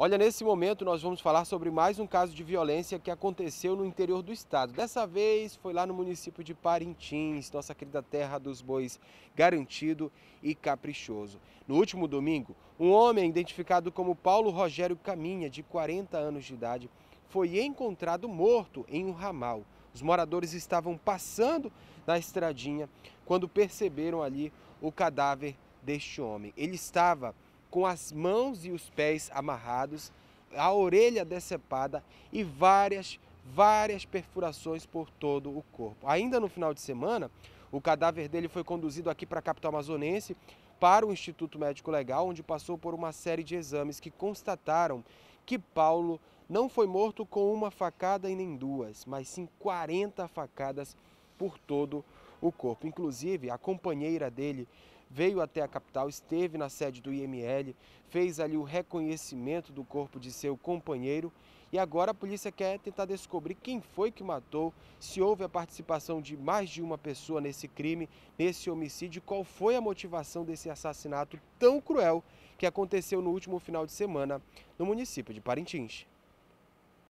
Olha, nesse momento nós vamos falar sobre mais um caso de violência que aconteceu no interior do estado. Dessa vez foi lá no município de Parintins, nossa querida terra dos bois garantido e caprichoso. No último domingo, um homem identificado como Paulo Rogério Caminha, de 40 anos de idade, foi encontrado morto em um ramal. Os moradores estavam passando na estradinha quando perceberam ali o cadáver deste homem. Ele estava com as mãos e os pés amarrados, a orelha decepada e várias, várias perfurações por todo o corpo. Ainda no final de semana, o cadáver dele foi conduzido aqui para a capital amazonense, para o Instituto Médico Legal, onde passou por uma série de exames que constataram que Paulo não foi morto com uma facada e nem duas, mas sim 40 facadas por todo o corpo. Inclusive, a companheira dele veio até a capital, esteve na sede do IML, fez ali o reconhecimento do corpo de seu companheiro e agora a polícia quer tentar descobrir quem foi que matou, se houve a participação de mais de uma pessoa nesse crime, nesse homicídio, qual foi a motivação desse assassinato tão cruel que aconteceu no último final de semana no município de Parintins.